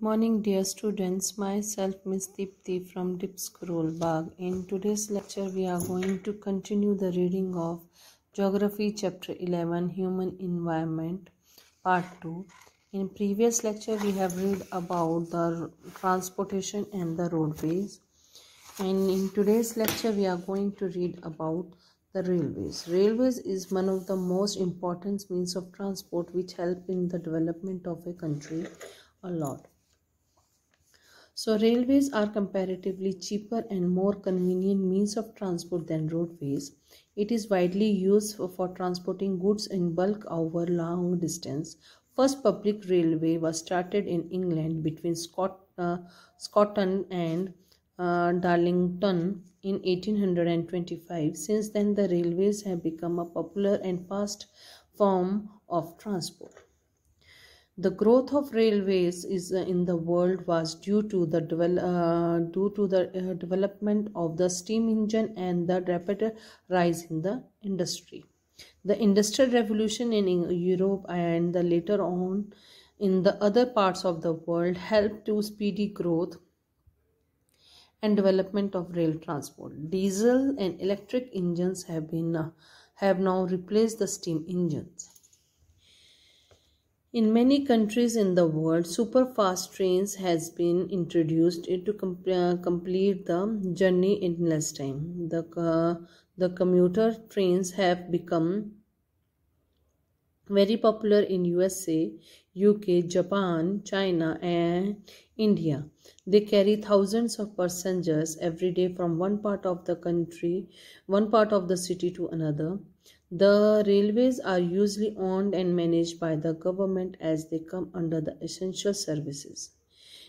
Morning dear students, myself Ms. Deepthi from Deep Scroll Bag. In today's lecture we are going to continue the reading of Geography Chapter 11 Human Environment Part 2. In previous lecture we have read about the transportation and the roadways and in today's lecture we are going to read about the railways. Railways is one of the most important means of transport which help in the development of a country a lot so railways are comparatively cheaper and more convenient means of transport than roadways. It is widely used for, for transporting goods in bulk over long distance. First public railway was started in England between Scot- uh, Scotland and uh, Darlington in 1825. Since then, the railways have become a popular and fast form of transport. The growth of railways is uh, in the world was due to the devel- uh, due to the uh, development of the steam engine and the rapid rise in the industry. The industrial revolution in Europe and the later on in the other parts of the world helped to speedy growth and development of rail transport. Diesel and electric engines have been uh, have now replaced the steam engines. In many countries in the world, superfast trains has been introduced to uh, complete the journey in less time. The, uh, the commuter trains have become very popular in USA, UK, Japan, China and India. They carry thousands of passengers every day from one part of the country, one part of the city to another. The railways are usually owned and managed by the government as they come under the essential services.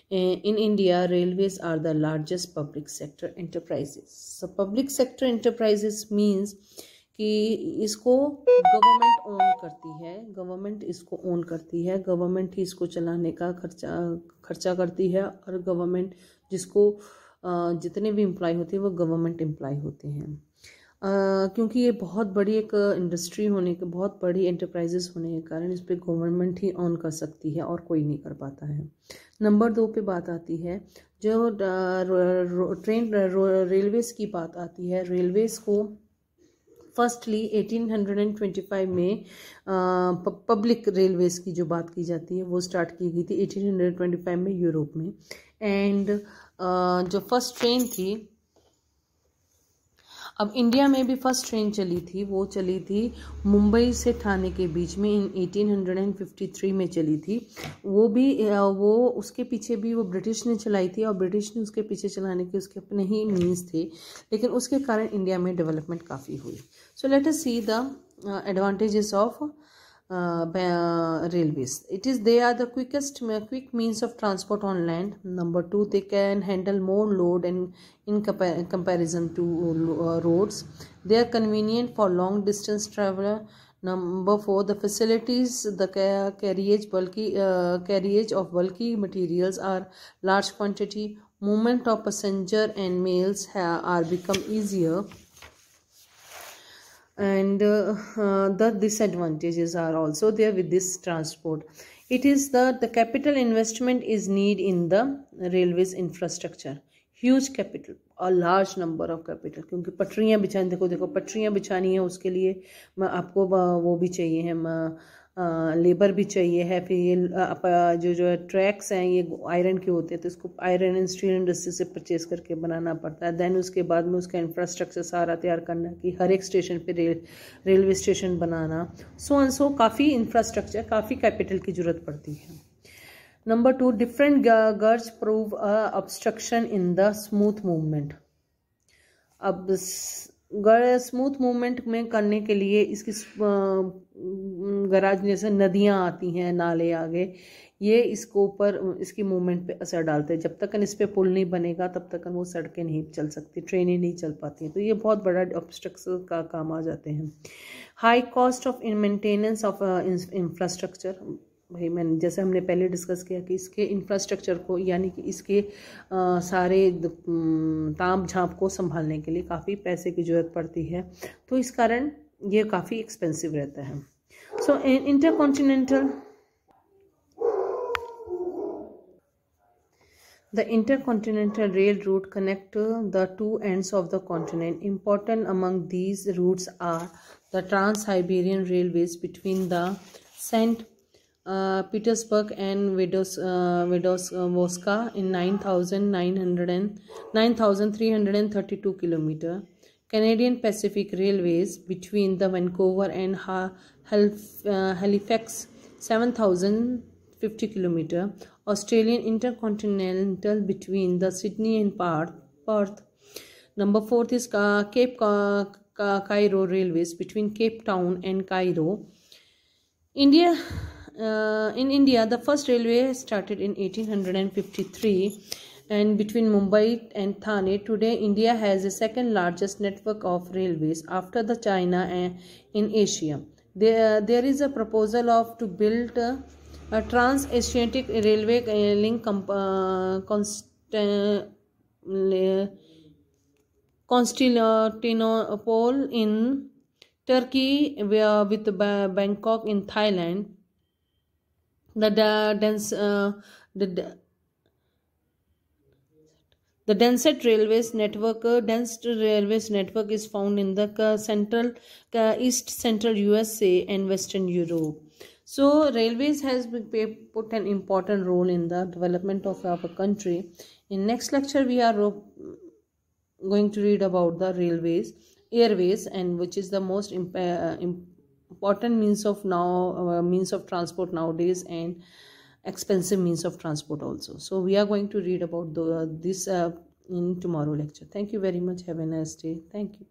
In India, railways are the largest public sector enterprises. So, public sector enterprises means कि इसको government own करती है government इसको own करती है government ही इसको चलाने का खर्चा खर्चा करती है और गवर्नमेंट जिसको जितने भी एम्प्लॉय होते हैं वो गवर्नमेंट एम्प्लॉय होते हैं क्योंकि ये बहुत बड़ी एक इंडस्ट्री होने के बहुत बड़ी इंटरप्राइजेस होने के कारण इस पर गवर्नमेंट ही ऑन कर सकती है और कोई नहीं कर पाता है नंबर दो पे बात आती है जो ट्रेन रेलवेज़ की बात आती है रेलवेज़ को फर्स्टली 1825 में पब्लिक रेलवेज़ की जो बात की जाती है वो स्टार्ट की गई थी 1825 में यूरोप में एंड जो फर्स्ट ट्रेन थी अब इंडिया में भी फर्स्ट ट्रेन चली थी वो चली थी मुंबई से ठाणे के बीच में इन 1853 में चली थी वो भी वो उसके पीछे भी वो ब्रिटिश ने चलाई थी और ब्रिटिश ने उसके पीछे चलाने के उसके अपने ही मीन्स थे लेकिन उसके कारण इंडिया में डेवलपमेंट काफ़ी हुई so let us see the advantages of uh, railways it is they are the quickest quick means of transport on land number 2 they can handle more load and in comparison to uh, roads they are convenient for long distance traveler number 4 the facilities the carriage bulky uh, carriage of bulky materials are large quantity movement of passenger and mails are become easier and uh, uh, the disadvantages are also there with this transport it is that the capital investment is need in the railways infrastructure Huge capital, a large number of capital. क्योंकि पटरियाँ बिछानी देखो देखो पटरियाँ बिछानी है उसके लिए आपको वो भी चाहिए है लेबर भी चाहिए है फिर ये जो जो है ट्रैक्स हैं ये आयरन के होते हैं तो इसको आयरन एंड स्टील इंडस्ट्री से परचेज करके बनाना पड़ता है देन उसके बाद में उसका इंफ्रास्ट्रक्चर सारा तैयार करना कि हर एक स्टेशन पे रेल रेलवे स्टेशन बनाना सो एंड सो काफ़ी इंफ्रास्ट्रक्चर काफ़ी कैपिटल की ज़रूरत पड़ती है number two different gauges prove obstruction in the smooth movement अब स्मूथ मूवमेंट में करने के लिए इसकी गराज जैसे नदियाँ आती हैं नाले आगे ये इसको ऊपर इसकी मूवमेंट पे असर डालते हैं जब तक इस पर पुल नहीं बनेगा तब तक वो सड़कें नहीं चल सकती ट्रेनें नहीं चल पाती हैं तो ये बहुत बड़ा ऑब्स्ट्रक्चर का काम आ जाते हैं high cost of maintenance of infrastructure भाई मैंने जैसे हमने पहले डिस्कस किया कि इसके इंफ्रास्ट्रक्चर को यानी कि इसके आ, सारे ताप झाप को संभालने के लिए काफ़ी पैसे की जरूरत पड़ती है तो इस कारण ये काफ़ी एक्सपेंसिव रहता है so inter intercontinental the inter intercontinental rail route connect the two ends of the continent important among these routes are the trans Siberian railways between the Saint Uh, Petersburg and Widows, uh, Widows, uh, Voska in 9,332 km. Canadian Pacific Railways between the Vancouver and ha- Halif- uh, Halifax 7,050 km. Australian Intercontinental between the Sydney and Perth. Perth. Number 4 is uh, Cape Ca- Cairo Railways between Cape Town and Cairo. India uh, in India, the first railway started in 1853 and between Mumbai and Thane. Today, India has the second largest network of railways after the China uh, in Asia. There, uh, there is a proposal of to build a, a trans-Asiatic railway uh, link comp, uh, Constantinople in Turkey, with Bangkok in Thailand the, dense uh, the, the Denset Railways Network, uh, dense railways network is found in the uh, central, uh, east central USA and western Europe. So railways has put an important role in the development of our country. In next lecture, we are uh, going to read about the railways, airways, and which is the most imp, uh, imp important means of now uh, means of transport nowadays and expensive means of transport also so we are going to read about the, this uh, in tomorrow lecture thank you very much have a nice day thank you